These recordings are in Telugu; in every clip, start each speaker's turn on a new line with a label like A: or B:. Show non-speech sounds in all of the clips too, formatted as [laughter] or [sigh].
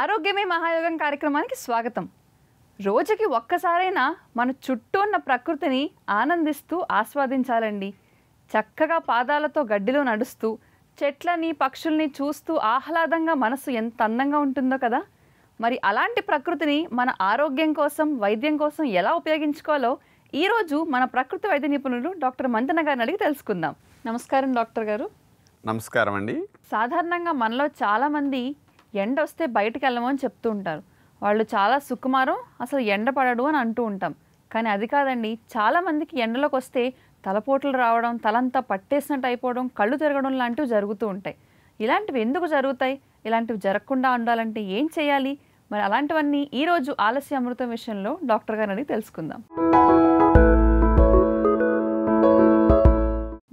A: ఆరోగ్యమే మహాయోగం కార్యక్రమానికి స్వాగతం రోజుకి ఒక్కసారైనా మన చుట్టూ ఉన్న ప్రకృతిని ఆనందిస్తూ ఆస్వాదించాలండి చక్కగా పాదాలతో గడ్డిలో నడుస్తూ చెట్లని పక్షుల్ని చూస్తూ ఆహ్లాదంగా మనసు ఎంత అందంగా ఉంటుందో కదా మరి అలాంటి ప్రకృతిని మన ఆరోగ్యం కోసం వైద్యం కోసం ఎలా ఉపయోగించుకోవాలో ఈరోజు మన ప్రకృతి వైద్య నిపుణులు డాక్టర్ మంజన గారిని అడిగి తెలుసుకుందాం నమస్కారం డాక్టర్ గారు
B: నమస్కారం అండి
A: సాధారణంగా మనలో చాలామంది ఎండ వస్తే బయటకు వెళ్ళమని చెప్తూ ఉంటారు వాళ్ళు చాలా సుకుమారం అసలు ఎండ పడడు అని అంటూ ఉంటాం కానీ అది కాదండి చాలామందికి ఎండలోకి వస్తే తలపోట్లు రావడం తలంతా పట్టేసినట్టు అయిపోవడం కళ్ళు తిరగడం లాంటివి జరుగుతూ ఉంటాయి ఇలాంటివి ఎందుకు జరుగుతాయి ఇలాంటివి జరగకుండా ఉండాలంటే ఏం చేయాలి మరి అలాంటివన్నీ ఈరోజు ఆలస్య అమృతం విషయంలో డాక్టర్ గారిని తెలుసుకుందాం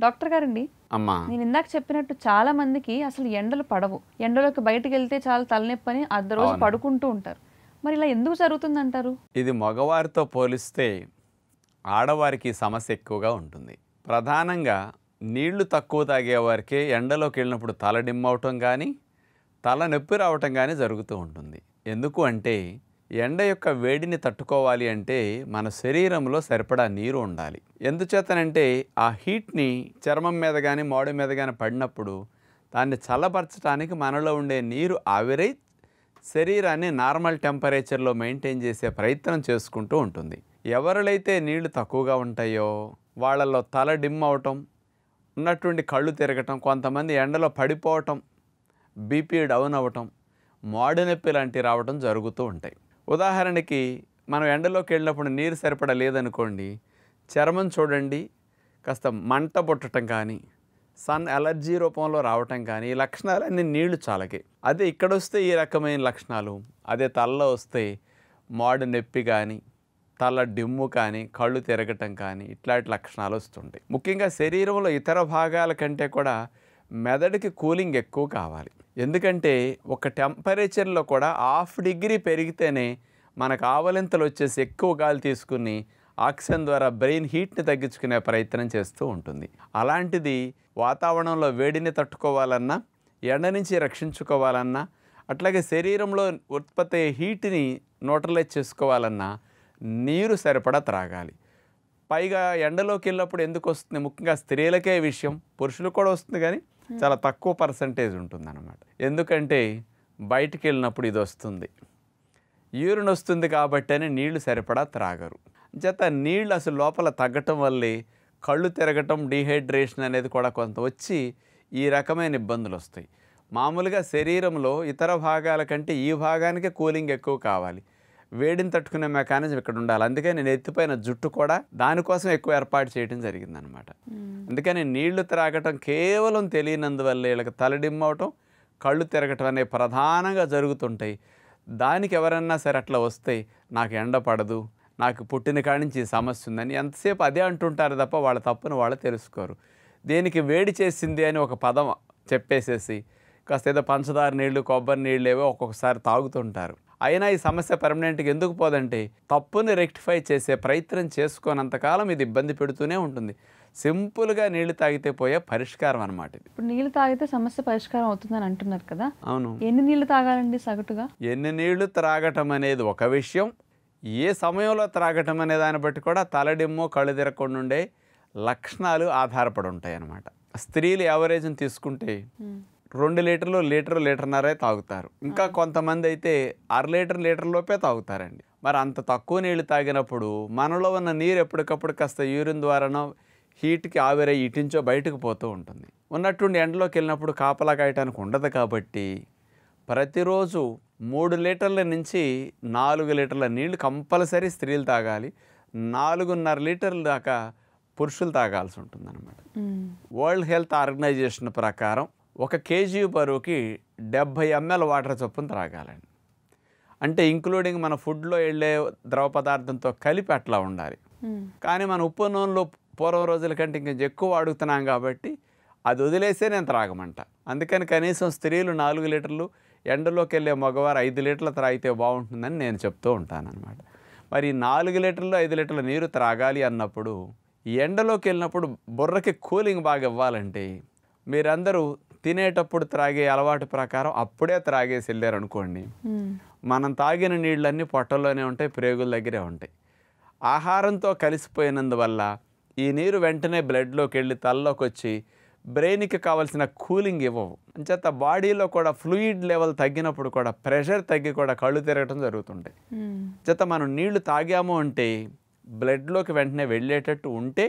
A: డాక్టర్ గారండి అమ్మా నేను ఇందాక చెప్పినట్టు చాలా మందికి అసలు ఎండలు పడవు ఎండలోకి బయటకు వెళ్తే చాలా తలనొప్పి అని అర్ధ రోజు పడుకుంటూ ఉంటారు మరి ఇలా ఎందుకు జరుగుతుంది అంటారు
B: ఇది మగవారితో పోలిస్తే ఆడవారికి సమస్య ఎక్కువగా ఉంటుంది ప్రధానంగా నీళ్లు తక్కువ తాగేవారికి ఎండలోకి వెళ్ళినప్పుడు తల డిమ్ అవటం కానీ తల నొప్పి రావటం కానీ జరుగుతూ ఉంటుంది ఎందుకు అంటే ఎండ యొక్క వేడిని తట్టుకోవాలి అంటే మన శరీరంలో సరిపడా నీరు ఉండాలి ఎందుచేతనంటే ఆ హీట్ని చర్మం మీద కానీ మోడ మీద కానీ పడినప్పుడు దాన్ని చల్లపరచడానికి మనలో ఉండే నీరు ఆవిరై శరీరాన్ని నార్మల్ టెంపరేచర్లో మెయింటైన్ చేసే ప్రయత్నం చేసుకుంటూ ఉంటుంది ఎవరిలైతే నీళ్లు తక్కువగా ఉంటాయో వాళ్ళల్లో తల డిమ్ అవటం ఉన్నటువంటి కళ్ళు తిరగటం కొంతమంది ఎండలో పడిపోవటం బీపీ డౌన్ అవ్వటం మోడనొప్పి లాంటివి రావడం జరుగుతూ ఉంటాయి ఉదాహరణకి మనం ఎండలోకి వెళ్ళినప్పుడు నీరు సరిపడా లేదనుకోండి చర్మం చూడండి కాస్త మంట పుట్టడం కానీ సన్ అలర్జీ రూపంలో రావటం కానీ ఈ లక్షణాలన్నీ నీళ్లు చాలకే అదే ఇక్కడ వస్తే ఈ రకమైన లక్షణాలు అదే తలలో వస్తే మాడు నొప్పి కానీ తల డిమ్ము కానీ కళ్ళు తిరగటం కానీ ఇట్లాంటి లక్షణాలు వస్తుంటాయి ముఖ్యంగా శరీరంలో ఇతర భాగాల కంటే కూడా మెదడుకి కూలింగ్ ఎక్కువ కావాలి ఎందుకంటే ఒక టెంపరేచర్లో కూడా హాఫ్ డిగ్రీ పెరిగితేనే మనకు ఆవలింతలు వచ్చేసి ఎక్కువ గాలి తీసుకుని ఆక్సిజన్ ద్వారా బ్రెయిన్ హీట్ని తగ్గించుకునే ప్రయత్నం చేస్తూ ఉంటుంది అలాంటిది వాతావరణంలో వేడిని తట్టుకోవాలన్నా ఎండ నుంచి రక్షించుకోవాలన్నా అట్లాగే శరీరంలో ఉత్పత్తి అయ్యే హీట్ని న్యూట్రలైజ్ చేసుకోవాలన్నా నీరు సరిపడా త్రాగాలి పైగా ఎండలోకి వెళ్ళినప్పుడు ఎందుకు వస్తుంది ముఖ్యంగా స్త్రీలకే విషయం పురుషులకు కూడా వస్తుంది కానీ Hmm. చాలా తక్కువ పర్సంటేజ్ అనమాట ఎందుకంటే బయటికి వెళ్ళినప్పుడు ఇది వస్తుంది యూరిన్ వస్తుంది కాబట్టి అని నీళ్లు సరిపడా త్రాగరు చేత నీళ్ళు అసలు లోపల తగ్గటం వల్లే కళ్ళు తిరగటం డీహైడ్రేషన్ అనేది కూడా కొంత వచ్చి ఈ రకమైన ఇబ్బందులు వస్తాయి మామూలుగా శరీరంలో ఇతర భాగాల కంటే ఈ భాగానికే కూలింగ్ ఎక్కువ కావాలి వేడిని తట్టుకునే మెకానిజం ఇక్కడ ఉండాలి అందుకే నేను ఎత్తిపోయిన జుట్టు కూడా దానికోసం ఎక్కువ ఏర్పాటు చేయడం జరిగిందనమాట అందుకని నీళ్లు త్రాగటం కేవలం తెలియనందువల్ల వీళ్ళకి తలడిమ్మ అవటం కళ్ళు తిరగటం అనేవి ప్రధానంగా జరుగుతుంటాయి దానికి ఎవరన్నా సరే అట్లా వస్తే నాకు ఎండ పడదు నాకు పుట్టిన కాడి నుంచి సమస్య ఉందని ఎంతసేపు అదే అంటుంటారు తప్ప వాళ్ళ తప్పును వాళ్ళు తెలుసుకోరు దేనికి వేడి చేసింది అని ఒక పదం చెప్పేసేసి కాస్త ఏదో పంచదార నీళ్ళు కొబ్బరి నీళ్ళు ఏవో ఒక్కొక్కసారి తాగుతుంటారు అయినా ఈ సమస్య పర్మనెంట్గా ఎందుకు పోదంటే తప్పుని రెక్టిఫై చేసే ప్రయత్నం చేసుకోనంతకాలం ఇది ఇబ్బంది పెడుతూనే ఉంటుంది సింపుల్గా నీళ్లు తాగితే పోయే పరిష్కారం అనమాట
A: ఇప్పుడు నీళ్లు తాగితే సమస్య పరిష్కారం అవుతుందని అంటున్నారు కదా అవును ఎన్ని నీళ్లు తాగాలండి సగటుగా
B: ఎన్ని నీళ్లు త్రాగటం అనేది ఒక విషయం ఏ సమయంలో త్రాగటం అనే దాన్ని బట్టి కూడా తలడిమ్మో కళ్ళు తిరగకుండా ఉండే లక్షణాలు ఆధారపడి ఉంటాయి అన్నమాట స్త్రీలు యావరేజ్ని తీసుకుంటే రెండు లీటర్లు లీటర్ లీటర్నరే తాగుతారు ఇంకా కొంతమంది అయితే అర లీటర్ లీటర్లోపే తాగుతారండి మరి అంత తక్కువ నీళ్లు తాగినప్పుడు మనలో ఉన్న నీరు ఎప్పటికప్పుడు కాస్త యూరిన్ ద్వారానో హీట్కి ఆవిరై ఇటించో బయటకు పోతూ ఉంటుంది ఉన్నట్టుండి ఎండలోకి వెళ్ళినప్పుడు కాపలా కాయటానికి ఉండదు కాబట్టి ప్రతిరోజు మూడు లీటర్ల నుంచి నాలుగు లీటర్ల నీళ్లు కంపల్సరీ స్త్రీలు తాగాలి నాలుగున్నర లీటర్ల దాకా పురుషులు తాగాల్సి ఉంటుంది వరల్డ్ హెల్త్ ఆర్గనైజేషన్ ప్రకారం ఒక కేజీ బరువుకి డెబ్భై ఎంఎల్ వాటర్ చొప్పున త్రాగాలండి అంటే ఇంక్లూడింగ్ మన ఫుడ్లో వెళ్ళే ద్రవ పదార్థంతో కలిపి అట్లా ఉండాలి కానీ మన ఉప్పు నూనెలో పూర్వం రోజుల కంటే ఇంకొంచెం ఎక్కువ అడుగుతున్నాం కాబట్టి అది వదిలేస్తే నేను త్రాగమంట అందుకని కనీసం స్త్రీలు నాలుగు లీటర్లు ఎండలోకి వెళ్ళే మగవారు ఐదు లీటర్లు త్రాగితే బాగుంటుందని నేను చెప్తూ ఉంటాను అనమాట మరి నాలుగు లీటర్లు ఐదు లీటర్ల నీరు త్రాగాలి అన్నప్పుడు ఎండలోకి వెళ్ళినప్పుడు బుర్రకి కూలింగ్ బాగా ఇవ్వాలంటే మీరందరూ తినేటప్పుడు త్రాగే అలవాటు ప్రకారం అప్పుడే త్రాగేసి వెళ్ళారు అనుకోండి మనం తాగిన నీళ్ళన్నీ పొట్టల్లోనే ఉంటాయి ప్రేగుల దగ్గరే ఉంటాయి ఆహారంతో కలిసిపోయినందువల్ల ఈ నీరు వెంటనే బ్లడ్లోకి వెళ్ళి తల్లలోకి వచ్చి బ్రెయిన్కి కావాల్సిన కూలింగ్ ఇవ్వవు అంచేత బాడీలో కూడా ఫ్లూయిడ్ లెవెల్ తగ్గినప్పుడు కూడా ప్రెషర్ తగ్గి కూడా కళ్ళు తిరగటం జరుగుతుంటాయి చేత మనం నీళ్లు తాగాము అంటే బ్లడ్లోకి వెంటనే వెళ్ళేటట్టు ఉంటే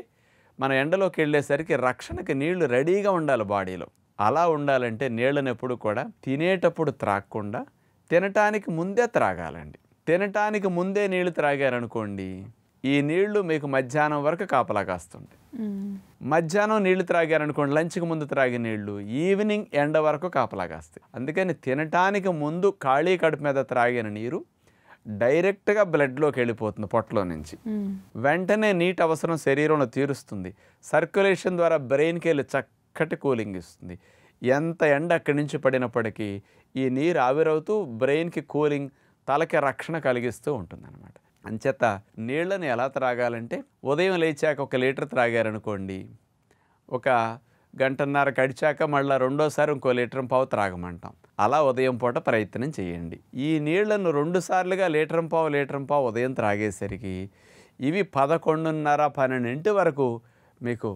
B: మన ఎండలోకి వెళ్ళేసరికి రక్షణకి నీళ్లు రెడీగా ఉండాలి బాడీలో అలా ఉండాలంటే నీళ్ళని కూడా తినేటప్పుడు త్రాగకుండా తినటానికి ముందే త్రాగాలండి తినటానికి ముందే నీళ్లు త్రాగారనుకోండి ఈ నీళ్లు మీకు మధ్యాహ్నం వరకు కాపలా కాస్తుంది మధ్యాహ్నం నీళ్లు త్రాగారనుకోండి లంచ్కి ముందు త్రాగే నీళ్లు ఈవినింగ్ ఎండ వరకు కాపలా కాస్తాయి అందుకని తినటానికి ముందు ఖాళీ కడుపు మీద త్రాగిన నీరు డైరెక్ట్గా బ్లడ్లోకి వెళ్ళిపోతుంది పొట్టలో నుంచి వెంటనే నీటి అవసరం శరీరంలో తీరుస్తుంది సర్క్యులేషన్ ద్వారా బ్రెయిన్కి వెళ్ళి చక్క చక్కటి కూలింగ్ ఇస్తుంది ఎంత ఎండ అక్కడి నుంచి పడినప్పటికీ ఈ నీరు ఆవిరవుతూ బ్రెయిన్కి కూలింగ్ తలకి రక్షణ కలిగిస్తూ ఉంటుందన్నమాట అంచేత నీళ్ళని ఎలా త్రాగాలంటే ఉదయం లేచాక ఒక లీటర్ త్రాగారనుకోండి ఒక గంటన్నర కడిచాక మళ్ళీ రెండోసారి ఇంకో లీటర్ పావు త్రాగమంటాం అలా ఉదయం పూట ప్రయత్నం చేయండి ఈ నీళ్లను రెండుసార్లుగా లీటర్ పావు లీటర్ పావు ఉదయం త్రాగేసరికి ఇవి పదకొండున్నర పన్నెండింటి వరకు మీకు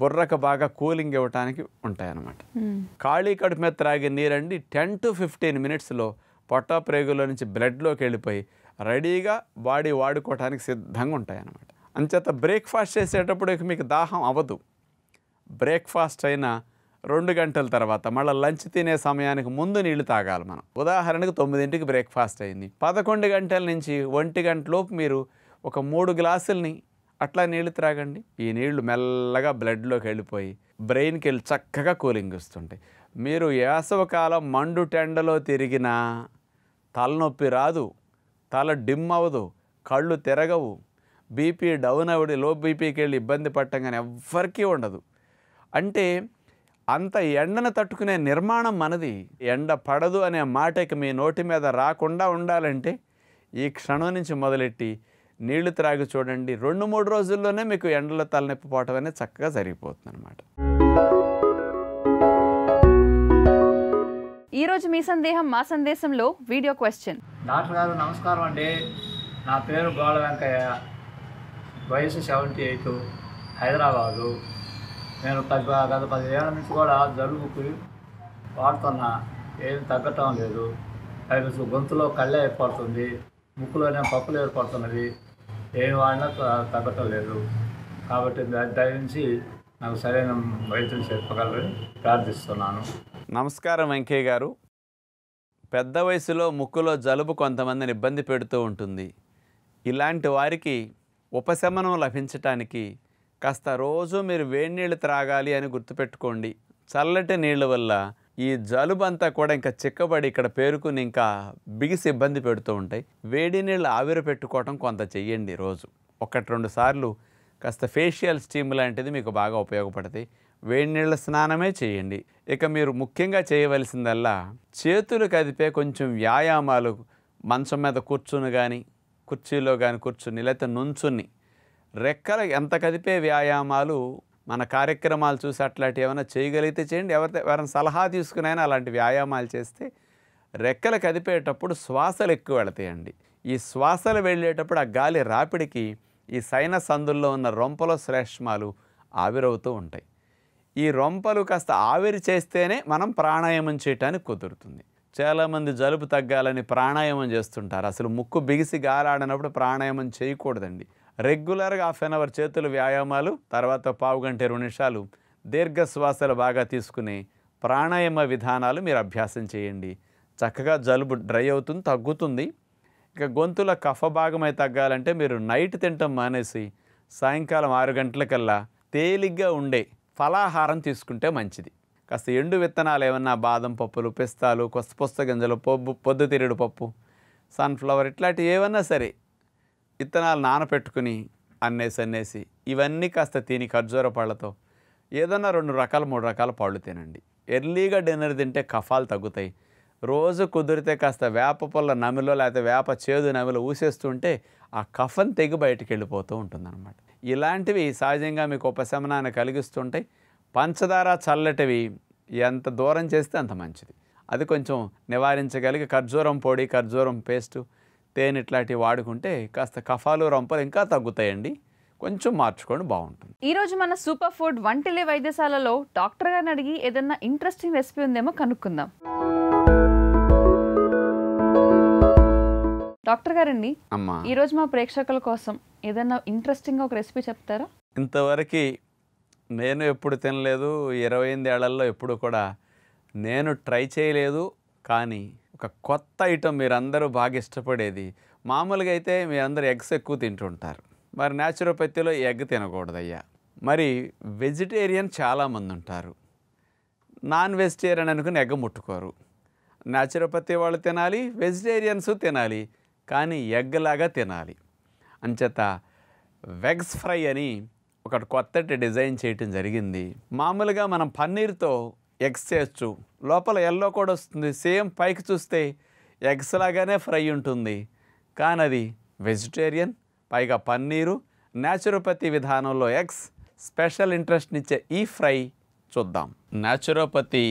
B: బుర్రకు బాగా కూలింగ్ ఇవ్వటానికి ఉంటాయన్నమాట hmm. ఖాళీ కడుపు మీద త్రాగే నీరండి టెన్ టు ఫిఫ్టీన్ మినిట్స్లో పొట్ట ప్రేగులో నుంచి బ్లడ్లోకి వెళ్ళిపోయి రెడీగా బాడీ వాడుకోవటానికి సిద్ధంగా ఉంటాయన్నమాట అంచేత బ్రేక్ఫాస్ట్ చేసేటప్పుడు మీకు దాహం అవ్వదు బ్రేక్ఫాస్ట్ అయినా రెండు గంటల తర్వాత మళ్ళీ లంచ్ తినే సమయానికి ముందు నీళ్లు తాగాలి మనం ఉదాహరణకు తొమ్మిదింటికి బ్రేక్ఫాస్ట్ అయింది పదకొండు గంటల నుంచి ఒంటి గంటలోపు మీరు ఒక మూడు గ్లాసుల్ని అట్లా నీళ్లు త్రాగండి ఈ నీళ్లు మెల్లగా బ్లడ్లోకి వెళ్ళిపోయి బ్రెయిన్కి వెళ్ళి చక్కగా కూలింగ్ ఇస్తుంటాయి మీరు వేసవకాలం మండు టెండలో తిరిగినా తలనొప్పి రాదు తల డిమ్ అవ్వదు కళ్ళు తిరగవు బీపీ డౌన్ అవ్వడి లో బీపీకి వెళ్ళి ఇబ్బంది పట్టంగానే ఎవ్వరికీ ఉండదు అంటే అంత ఎండను తట్టుకునే నిర్మాణం మనది ఎండ పడదు అనే మాటకి మీ నోటి మీద రాకుండా ఉండాలంటే ఈ క్షణం నుంచి మొదలెట్టి నీళ్లు త్రాగి చూడండి రెండు మూడు రోజుల్లోనే మీకు ఎండల తలనొప్పి పోవటం అనేది చక్కగా జరిగిపోతుంది అనమాట
A: ఈరోజు మీ సందేహం మా సందేశంలో వీడియో క్వశ్చన్
B: డాక్టర్ గారు నమస్కారం అండి నా పేరు గోడ వెంకయ్య వయసు సెవెంటీ ఎయిట్ హైదరాబాదు నేను తగ్గ గత పదివేల నుంచి కూడా జలుబుకి వాడుతున్నా ఏం తగ్గటం లేదు గొంతులో కళ్ళే ఏర్పడుతుంది ముక్కులోనే పప్పులు ఏర్పడుతున్నది ఏ వాడినా తగ్గటం లేదు కాబట్టి నుంచి నాకు సరైన వైద్యం చెప్పగలరని ప్రార్థిస్తున్నాను నమస్కారం వెంకయ్య గారు పెద్ద వయసులో ముక్కులో జలుబు కొంతమందిని ఇబ్బంది పెడుతూ ఉంటుంది ఇలాంటి వారికి ఉపశమనం లభించటానికి కాస్త రోజు మీరు వేడి నీళ్ళు త్రాగాలి అని గుర్తుపెట్టుకోండి చల్లటి నీళ్ళ వల్ల ఈ జలుబంతా కూడా ఇంకా చిక్కబడి ఇక్కడ పేరుకుని ఇంకా బిగిసి ఇబ్బంది పెడుతూ ఉంటాయి వేడి నీళ్ళు ఆవిరి పెట్టుకోవటం కొంత చెయ్యండి రోజు ఒకటి రెండు సార్లు కాస్త ఫేషియల్ స్టీమ్ లాంటిది మీకు బాగా ఉపయోగపడతాయి వేడి నీళ్ళ స్నానమే చేయండి ఇక మీరు ముఖ్యంగా చేయవలసిందల్లా చేతులు కదిపే కొంచెం వ్యాయామాలు మంచం మీద కూర్చుని కానీ కుర్చీలో కానీ కూర్చుని లేకపోతే నుంచుని రెక్కల ఎంత కదిపే వ్యాయామాలు మన కార్యక్రమాలు చూసి అట్లాంటివి ఏమైనా చేయగలిగితే చేయండి ఎవరి ఎవరైనా సలహా తీసుకునైనా అలాంటి వ్యాయామాలు చేస్తే రెక్కలు కదిపేటప్పుడు శ్వాసలు ఎక్కువ వెళతాయండి ఈ శ్వాసలు వెళ్ళేటప్పుడు ఆ గాలి రాపిడికి ఈ సైనస్ అందుల్లో ఉన్న రొంపలో శ్లేష్మాలు ఆవిరవుతూ ఉంటాయి ఈ రొంపలు కాస్త ఆవిరి చేస్తేనే మనం ప్రాణాయామం చేయటానికి కుదురుతుంది చాలామంది జలుబు తగ్గాలని ప్రాణాయామం చేస్తుంటారు అసలు ముక్కు బిగిసి గాలాడినప్పుడు ప్రాణాయామం చేయకూడదండి రెగ్యులర్గా హాఫ్ అన్ అవర్ చేతులు వ్యాయామాలు తర్వాత పావు గంట ఇరవై నిమిషాలు దీర్ఘ శ్వాసలు బాగా తీసుకుని ప్రాణాయామ విధానాలు మీరు అభ్యాసం చేయండి చక్కగా జలుబు డ్రై అవుతుంది తగ్గుతుంది ఇక గొంతుల కఫ భాగమై తగ్గాలంటే మీరు నైట్ తినటం మానేసి సాయంకాలం ఆరు గంటలకల్లా తేలిగ్గా ఉండే ఫలాహారం తీసుకుంటే మంచిది కాస్త ఎండు విత్తనాలు ఏమన్నా బాదం పప్పులు పిస్తాలు కొత్త పుస్త గింజలు పొబ్బు పొద్దుతిరుడు పప్పు సన్ఫ్లవర్ ఇట్లాంటివి ఏమన్నా సరే విత్తనాలు నానపెట్టుకుని అన్నేసి అన్నేసి ఇవన్నీ కాస్త తిని ఖర్జూర పళ్ళతో ఏదన్నా రెండు రకాల మూడు రకాల పళ్ళు తినండి ఎర్లీగా డిన్నర్ తింటే కఫాలు తగ్గుతాయి రోజు కుదిరితే కాస్త వేప పొల్ల నమిలో లేకపోతే వేప చేదు నమిలో ఊసేస్తుంటే ఆ కఫన్ తెగి బయటికి వెళ్ళిపోతూ ఉంటుందన్నమాట ఇలాంటివి సహజంగా మీకు ఉపశమనాన్ని కలిగిస్తుంటాయి పంచదార చల్లటివి ఎంత దూరం చేస్తే అంత మంచిది అది కొంచెం నివారించగలిగి ఖర్జూరం పొడి ఖర్జూరం పేస్టు తేనె ఇట్లాంటివి వాడుకుంటే కాస్త కఫాలు రొంపలు ఇంకా తగ్గుతాయండి కొంచెం మార్చుకోండి బాగుంటుంది
A: ఈ రోజు మన సూపర్ ఫుడ్ వంటిలే వైద్యశాలలో డాక్టర్ గారిని అడిగి ఏదన్నా ఇంట్రెస్టింగ్ రెసిపీ ఉందేమో కనుక్కుందాం డాక్టర్ గారండి అమ్మా ఈ రోజు మా ప్రేక్షకుల కోసం ఏదన్నా ఇంట్రెస్టింగ్ ఒక రెసిపీ చెప్తారా
B: ఇంతవరకు నేను ఎప్పుడు తినలేదు ఇరవై ఎనిమిది ఏళ్లలో ఎప్పుడు కూడా నేను ట్రై చేయలేదు కానీ ఒక కొత్త ఐటమ్ మీరందరూ బాగా ఇష్టపడేది మామూలుగా అయితే మీరందరూ ఎగ్స్ ఎక్కువ తింటుంటారు మరి న్యాచురోపతిలో ఎగ్ తినకూడదయ్యా మరి వెజిటేరియన్ చాలామంది ఉంటారు నాన్ వెజిటేరియన్ అనుకుని ఎగ్ ముట్టుకోరు న్యాచురోపతి వాళ్ళు తినాలి వెజిటేరియన్స్ తినాలి కానీ ఎగ్ లాగా తినాలి అంచేత వెగ్స్ ఫ్రై అని ఒకటి కొత్తటి డిజైన్ చేయటం జరిగింది మామూలుగా మనం పన్నీర్తో ఎగ్స్ చేయొచ్చు లోపల ఎల్లో కూడా వస్తుంది సేమ్ పైకి చూస్తే ఎగ్స్ లాగానే ఫ్రై ఉంటుంది కానీ అది వెజిటేరియన్ పైగా పన్నీరు న్యాచురోపతి విధానంలో ఎగ్స్ స్పెషల్ ఇంట్రెస్ట్నిచ్చే ఈ ఫ్రై చూద్దాం న్యాచురోపతి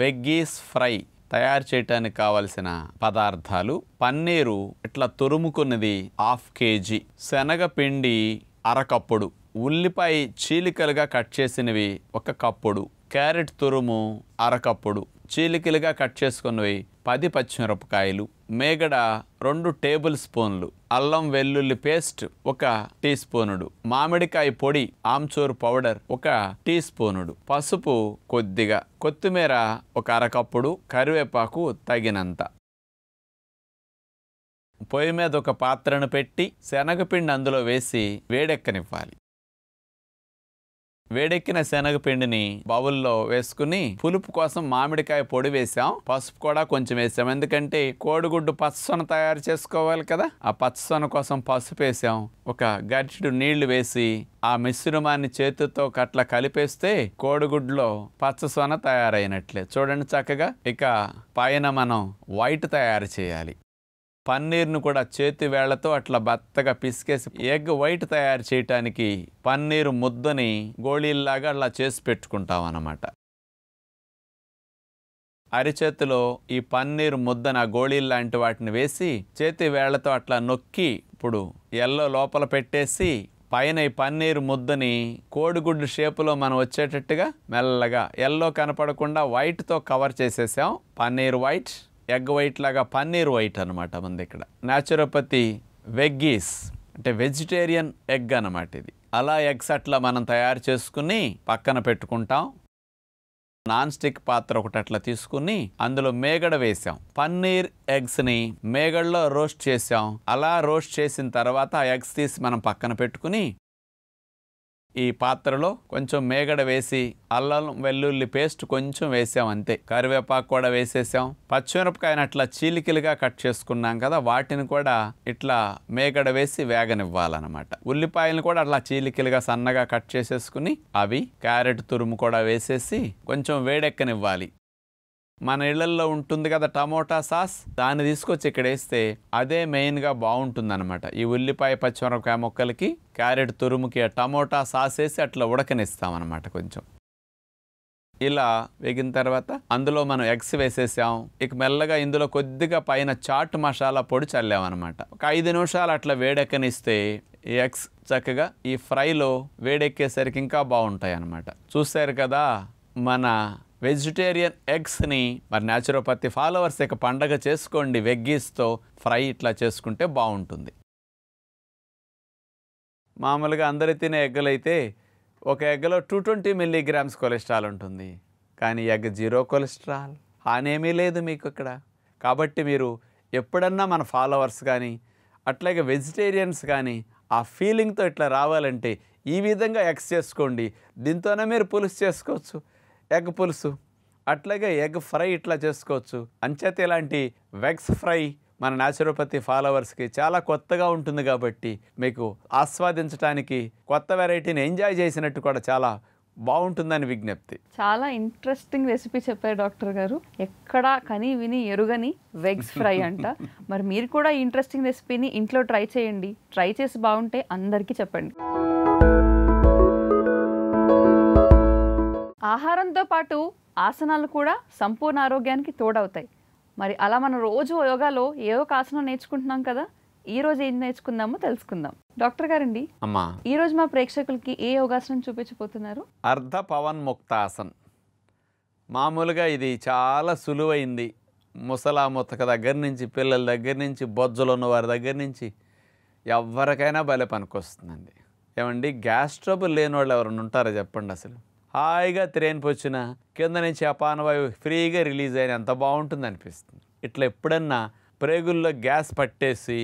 B: వెగ్గీస్ ఫ్రై తయారు చేయడానికి కావలసిన పదార్థాలు పన్నీరు ఇట్లా తురుముకున్నది హాఫ్ కేజీ శనగపిండి అరకప్పుడు ఉల్లిపాయ చీలికలుగా కట్ చేసినవి ఒక కప్పుడు క్యారెట్ తురుము అరకప్పుడు చీలికలుగా కట్ చేసుకున్నవి పది పచ్చిమిరపకాయలు మేగడ రెండు టేబుల్ స్పూన్లు అల్లం వెల్లుల్లి పేస్ట్ ఒక టీ స్పూనుడు మామిడికాయ పొడి ఆమ్చూరు పౌడర్ ఒక టీ స్పూనుడు పసుపు కొద్దిగా కొత్తిమీర ఒక అరకప్పుడు కరివేపాకు తగినంత పొయ్యి మీద ఒక పాత్రను పెట్టి శనగపిండి అందులో వేసి వేడెక్కనివ్వాలి వేడెక్కిన శనగపిండిని బౌల్లో వేసుకుని పులుపు కోసం మామిడికాయ పొడి వేసాం పసుపు కూడా కొంచెం వేసాం ఎందుకంటే కోడిగుడ్డు పచ్చసొన తయారు చేసుకోవాలి కదా ఆ పచ్చసొన కోసం పసుపు వేసాం ఒక గరిటెడు నీళ్లు వేసి ఆ మిశ్రమాన్ని చేతితో కట్ల కలిపేస్తే కోడిగుడ్లో పచ్చసొన తయారైనట్లే చూడండి చక్కగా ఇక పైన మనం వైట్ తయారు చేయాలి పన్నీర్ను కూడా చేతి వేళ్లతో అట్లా బత్తగా పిసికేసి ఎగ్ వైట్ తయారు చేయటానికి పన్నీరు ముద్దని గోళీల్లాగా అలా చేసి పెట్టుకుంటాం అన్నమాట అరిచేతిలో ఈ పన్నీరు ముద్దన గోళీలు లాంటి వాటిని వేసి చేతి వేళ్లతో అట్లా నొక్కి ఇప్పుడు ఎల్లో లోపల పెట్టేసి పైన ఈ పన్నీరు ముద్దని కోడిగుడ్డు షేపులో మనం వచ్చేటట్టుగా మెల్లగా ఎల్లో కనపడకుండా వైట్తో కవర్ చేసేసాం పన్నీర్ వైట్ ఎగ్ వైట్ లాగా పన్నీర్ వైట్ అనమాట మంది ఇక్కడ న్యాచురోపతి వెగ్గీస్ అంటే వెజిటేరియన్ ఎగ్ అనమాట ఇది అలా ఎగ్స్ అట్లా మనం తయారు చేసుకుని పక్కన పెట్టుకుంటాం నాన్ స్టిక్ పాత్ర ఒకటి అట్లా తీసుకుని అందులో మేగడ వేసాం పన్నీర్ ఎగ్స్ని మేగడలో రోస్ట్ చేసాం అలా రోస్ట్ చేసిన తర్వాత ఆ ఎగ్స్ తీసి మనం పక్కన పెట్టుకుని ఈ పాత్రలో కొంచెం మేగడ వేసి అల్లం వెల్లుల్లి పేస్ట్ కొంచెం వేసాం అంతే కరివేపాకు కూడా వేసేసాం పచ్చిమిరపకాయను అట్లా చీలికలుగా కట్ చేసుకున్నాం కదా వాటిని కూడా ఇట్లా మేగడ వేసి వేగనివ్వాలన్నమాట ఉల్లిపాయలను కూడా అట్లా చీలికలుగా సన్నగా కట్ చేసేసుకుని అవి క్యారెట్ తురుము కూడా వేసేసి కొంచెం వేడెక్కనివ్వాలి మన ఇళ్లలో ఉంటుంది కదా టమోటా సాస్ దాన్ని తీసుకొచ్చి ఇక్కడ వేస్తే అదే మెయిన్గా అనమాట ఈ ఉల్లిపాయ పచ్చిమిరపకాయ మొక్కలకి క్యారెట్ తురుముకి ఆ టమోటా సాస్ వేసి అట్లా ఉడకనిస్తామన్నమాట కొంచెం ఇలా వేగిన తర్వాత అందులో మనం ఎగ్స్ వేసేసాం ఇక మెల్లగా ఇందులో కొద్దిగా పైన చాట్ మసాలా పొడి చల్లామన్నమాట ఒక ఐదు నిమిషాలు అట్లా వేడెక్కనిస్తే ఈ ఎగ్స్ చక్కగా ఈ ఫ్రైలో వేడెక్కేసరికి ఇంకా బాగుంటాయి అనమాట చూశారు కదా మన వెజిటేరియన్ ఎగ్స్ని మరి న్యాచురోపతి ఫాలోవర్స్ ఇక పండగ చేసుకోండి వెగ్గీస్తో ఫ్రై ఇట్లా చేసుకుంటే బాగుంటుంది మామూలుగా అందరి తినే ఎగ్గలైతే ఒక ఎగ్గలో టూ ట్వంటీ మిల్లీగ్రామ్స్ కొలెస్ట్రాల్ ఉంటుంది కానీ ఎగ్ జీరో కొలెస్ట్రాల్ హానేమీ లేదు మీకు ఇక్కడ కాబట్టి మీరు ఎప్పుడన్నా మన ఫాలోవర్స్ కానీ అట్లాగే వెజిటేరియన్స్ కానీ ఆ ఫీలింగ్తో ఇట్లా రావాలంటే ఈ విధంగా ఎక్స్ చేసుకోండి దీంతోనే మీరు పులుసు చేసుకోవచ్చు ఎగ్ పులుసు అట్లాగే ఎగ్ ఫ్రై ఇట్లా చేసుకోవచ్చు అంచేత ఇలాంటి వెగ్స్ ఫ్రై మన న్యాచురోపతి ఫాలోవర్స్కి చాలా కొత్తగా ఉంటుంది కాబట్టి మీకు ఆస్వాదించడానికి కొత్త వెరైటీని ఎంజాయ్ చేసినట్టు కూడా చాలా బాగుంటుందని విజ్ఞప్తి
A: చాలా ఇంట్రెస్టింగ్ రెసిపీ చెప్పారు డాక్టర్ గారు ఎక్కడా కని విని ఎరుగని వెగ్స్ ఫ్రై అంట [laughs] మరి మీరు కూడా ఇంట్రెస్టింగ్ రెసిపీని ఇంట్లో ట్రై చేయండి ట్రై చేసి బాగుంటే అందరికీ చెప్పండి ఆహారంతో పాటు ఆసనాలు కూడా సంపూర్ణ ఆరోగ్యానికి తోడవుతాయి మరి అలా మనం రోజు యోగాలో ఏ ఒక ఆసనం నేర్చుకుంటున్నాం కదా ఈ రోజు ఏం నేర్చుకుందామో తెలుసుకుందాం డాక్టర్ గారండి అమ్మా ఈ రోజు మా ప్రేక్షకులకి ఏ యోగాసనం చూపించబోతున్నారు
B: అర్ధ పవన్ ముక్తాసన్ మామూలుగా ఇది చాలా సులువైంది ముసలా ముతక దగ్గర నుంచి పిల్లల దగ్గర నుంచి బొజ్జలు ఉన్న వారి దగ్గర నుంచి ఎవరికైనా భలే వస్తుందండి ఏమండి గ్యాస్ ట్రబుల్ లేని వాళ్ళు ఎవరైనా ఉంటారా చెప్పండి అసలు హాయిగా త్రేన్పు వచ్చిన కింద నుంచి అపానవాయువు ఫ్రీగా రిలీజ్ అయిన ఎంత బాగుంటుంది అనిపిస్తుంది ఇట్లా ఎప్పుడన్నా ప్రేగుల్లో గ్యాస్ పట్టేసి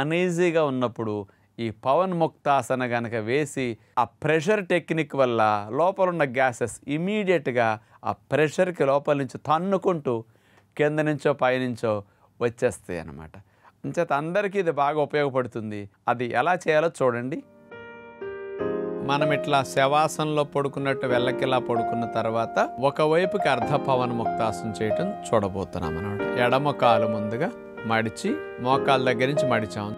B: అనీజీగా ఉన్నప్పుడు ఈ పవన్ ముక్తాసన కనుక వేసి ఆ ప్రెషర్ టెక్నిక్ వల్ల లోపల ఉన్న గ్యాసెస్ ఇమీడియట్గా ఆ ప్రెషర్కి లోపల నుంచి తన్నుకుంటూ కింద నుంచో పైనుంచో వచ్చేస్తాయి అన్నమాట అంచేత అందరికీ ఇది బాగా ఉపయోగపడుతుంది అది ఎలా చేయాలో చూడండి మనం ఇట్లా శవాసంలో పడుకున్నట్టు వెళ్ళకిలా పడుకున్న తర్వాత ఒకవైపుకి అర్ధపవన ముక్తాసనం చేయటం చూడబోతున్నాం అనమాట ఎడమ కాలు ముందుగా మడిచి మోకాల దగ్గర నుంచి మడిచాము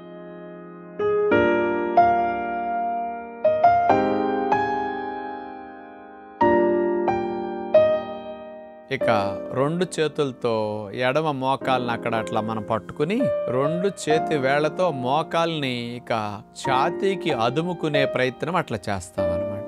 B: ఇక రెండు చేతులతో ఎడమ మోకాల్ని అక్కడ అట్లా మనం పట్టుకుని రెండు చేతి వేళ్లతో మోకాల్ని ఇక ఛాతీకి అదుముకునే ప్రయత్నం అట్లా చేస్తాం అనమాట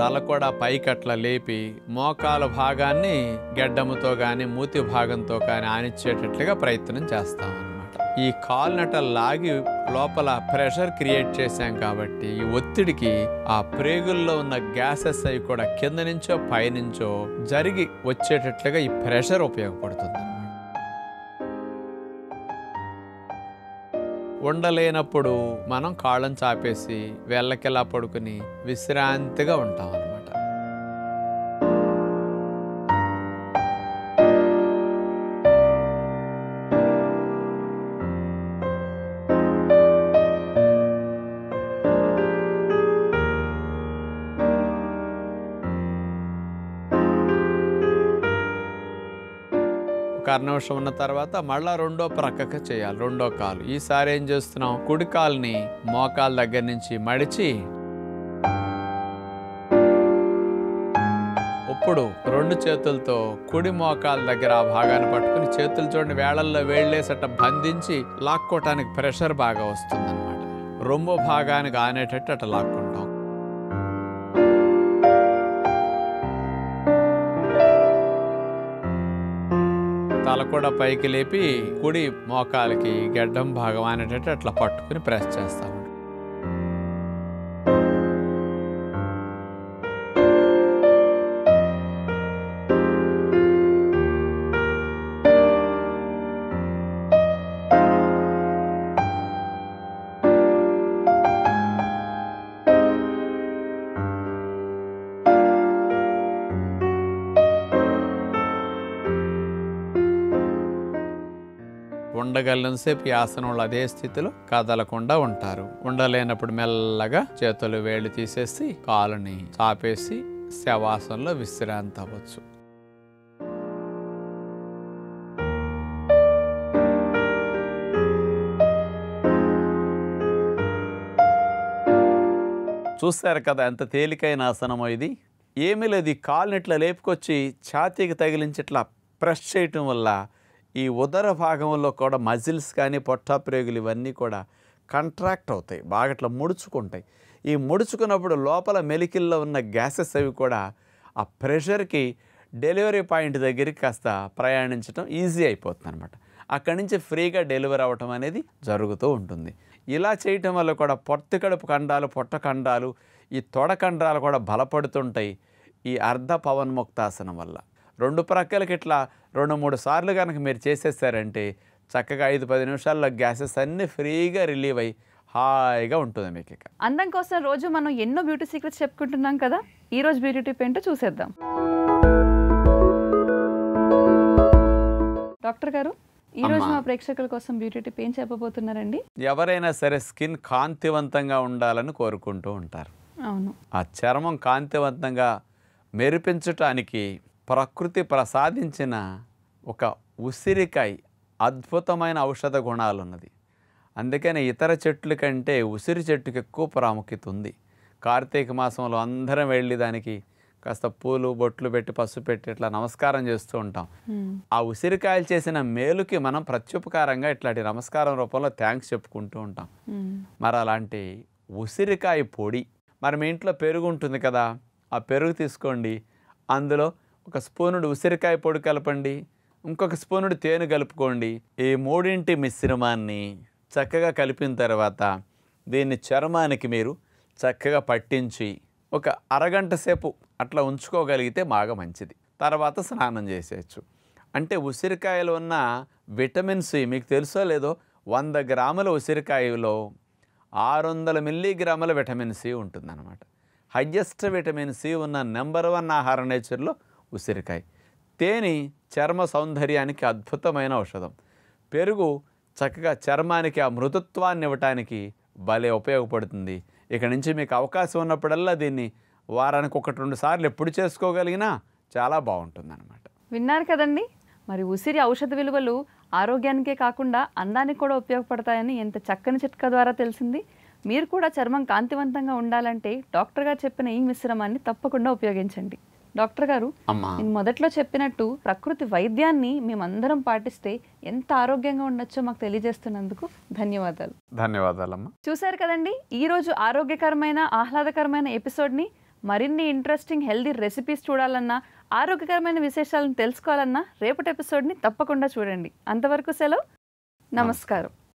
B: తల కూడా పైకి అట్లా లేపి మోకాలు భాగాన్ని గెడ్డముతో కానీ మూతి భాగంతో కానీ ఆనిచ్చేటట్లుగా ప్రయత్నం చేస్తాం అనమాట ఈ కాలునట లాగి లోపల ప్రెషర్ క్రియేట్ చేశాం కాబట్టి ఈ ఒత్తిడికి ఆ ప్రేగుల్లో ఉన్న గ్యాసెస్ అవి కూడా కింద నుంచో పైనుంచో జరిగి వచ్చేటట్లుగా ఈ ప్రెషర్ ఉపయోగపడుతుంది ఉండలేనప్పుడు మనం కాళ్ళను చాపేసి వెళ్ళకెలా పడుకుని విశ్రాంతిగా ఉంటాం కర్ణవశం ఉన్న తర్వాత మళ్ళా రెండో ప్రక్కకు చేయాలి రెండో కాలు ఈసారి ఏం చేస్తున్నాం కుడి కాల్ని మోకాల దగ్గర నుంచి మడిచి ఇప్పుడు రెండు చేతులతో కుడి మోకాల దగ్గర ఆ భాగాన్ని పట్టుకుని చేతులు చూడండి వేళల్లో వేళ్ళేసట బంధించి లాక్కోటానికి ప్రెషర్ బాగా అనమాట రొమ్ము భాగానికి ఆనేటట్టు అట్లా లాక్కు కూడా పైకి లేపి కుడి మోకాలకి గడ్డం భాగం అనేటట్టు అట్లా పట్టుకుని ప్రెస్ చేస్తామండి నుంచేపు ఈ ఆసనంలో అదే స్థితిలో కదలకుండా ఉంటారు ఉండలేనప్పుడు మెల్లగా చేతులు వేళ్ళు తీసేసి కాలుని చాపేసి శవాసంలో విశ్రాంతి అవ్వచ్చు చూస్తారు కదా ఎంత తేలికైన ఆసనమో ఇది ఏమీ లేదు కాలునిట్లా లేపుకొచ్చి ఛాతీకి తగిలించి ఇట్లా ప్రెస్ చేయటం వల్ల ఈ ఉదర భాగంలో కూడా మజిల్స్ కానీ పొట్టాప్రేగులు ఇవన్నీ కూడా కంట్రాక్ట్ అవుతాయి బాగా అట్లా ముడుచుకుంటాయి ఈ ముడుచుకున్నప్పుడు లోపల మెలికిల్లో ఉన్న గ్యాసెస్ అవి కూడా ఆ ప్రెషర్కి డెలివరీ పాయింట్ దగ్గరికి కాస్త ప్రయాణించడం ఈజీ అయిపోతుంది అనమాట అక్కడి నుంచి ఫ్రీగా డెలివరీ అవ్వటం అనేది జరుగుతూ ఉంటుంది ఇలా చేయటం వల్ల కూడా పొట్టు కడుపు కండాలు పొట్ట కండాలు ఈ తొడ కండరాలు కూడా బలపడుతుంటాయి ఈ అర్ధ ముక్తాసనం వల్ల రెండు ప్రక్కలకి ఇట్లా రెండు మూడు సార్లు కనుక మీరు చేసేస్తారంటే చక్కగా ఐదు పది నిమిషాల్లో గ్యాసెస్ అన్నీ ఫ్రీగా రిలీవ్ అయ్యి హాయిగా ఉంటుంది మీకు ఇక
A: అందం కోసం రోజు మనం ఎన్నో బ్యూటీ సీక్రెట్స్ చెప్పుకుంటున్నాం కదా ఈ రోజు బ్యూటీ టిప్ ఏంటో చూసేద్దాం డాక్టర్ గారు ఈ రోజు మా ప్రేక్షకుల కోసం బ్యూటీ టిప్ ఏం చెప్పబోతున్నారండి
B: ఎవరైనా సరే స్కిన్ కాంతివంతంగా ఉండాలని కోరుకుంటూ ఉంటారు అవును ఆ చర్మం కాంతివంతంగా మెరిపించటానికి ప్రకృతి ప్రసాదించిన ఒక ఉసిరికాయ అద్భుతమైన ఔషధ గుణాలు ఉన్నది అందుకని ఇతర చెట్ల కంటే ఉసిరి చెట్టుకు ఎక్కువ ప్రాముఖ్యత ఉంది కార్తీక మాసంలో అందరం వెళ్ళి దానికి కాస్త పూలు బొట్లు పెట్టి పసుపు పెట్టి ఇట్లా నమస్కారం చేస్తూ ఉంటాం ఆ ఉసిరికాయలు చేసిన మేలుకి మనం ప్రత్యుపకారంగా ఇట్లాంటి నమస్కారం రూపంలో థ్యాంక్స్ చెప్పుకుంటూ ఉంటాం మరి అలాంటి ఉసిరికాయ పొడి మరి మీ ఇంట్లో పెరుగు ఉంటుంది కదా ఆ పెరుగు తీసుకోండి అందులో ఒక స్పూనుడు ఉసిరికాయ పొడి కలపండి ఇంకొక స్పూనుడు తేనె కలుపుకోండి ఈ మూడింటి మిశ్రమాన్ని చక్కగా కలిపిన తర్వాత దీన్ని చర్మానికి మీరు చక్కగా పట్టించి ఒక అరగంట సేపు అట్లా ఉంచుకోగలిగితే బాగా మంచిది తర్వాత స్నానం చేసేయచ్చు అంటే ఉసిరికాయలో ఉన్న విటమిన్ సి మీకు తెలుసో లేదో వంద గ్రాముల ఉసిరికాయలో ఆరు వందల మిల్లీగ్రాముల విటమిన్ సి ఉంటుందన్నమాట హయ్యెస్ట్ విటమిన్ సి ఉన్న నెంబర్ వన్ ఆహార నేచర్లో ఉసిరికాయ తేనె చర్మ సౌందర్యానికి అద్భుతమైన ఔషధం పెరుగు చక్కగా చర్మానికి ఆ మృదుత్వాన్ని ఇవ్వటానికి భలే ఉపయోగపడుతుంది ఇక నుంచి మీకు అవకాశం ఉన్నప్పుడల్లా దీన్ని వారానికి ఒకటి రెండు సార్లు ఎప్పుడు చేసుకోగలిగినా చాలా బాగుంటుంది అనమాట
A: విన్నారు కదండి మరి ఉసిరి ఔషధ విలువలు ఆరోగ్యానికే కాకుండా అందానికి కూడా ఉపయోగపడతాయని ఎంత చక్కని చిట్క ద్వారా తెలిసింది మీరు కూడా చర్మం కాంతివంతంగా ఉండాలంటే డాక్టర్గా చెప్పిన ఈ మిశ్రమాన్ని తప్పకుండా ఉపయోగించండి డాక్టర్ గారు నేను మొదట్లో చెప్పినట్టు ప్రకృతి వైద్యాన్ని మేమందరం పాటిస్తే ఎంత ఆరోగ్యంగా ఉండొచ్చో మాకు తెలియజేస్తున్నందుకు ధన్యవాదాలు
B: ధన్యవాదాలమ్మా
A: చూశారు కదండి ఈరోజు ఆరోగ్యకరమైన ఆహ్లాదకరమైన ఎపిసోడ్ని మరిన్ని ఇంట్రెస్టింగ్ హెల్దీ రెసిపీస్ చూడాలన్నా ఆరోగ్యకరమైన విశేషాలను తెలుసుకోవాలన్నా రేపటి ఎపిసోడ్ని తప్పకుండా చూడండి అంతవరకు సెలవు నమస్కారం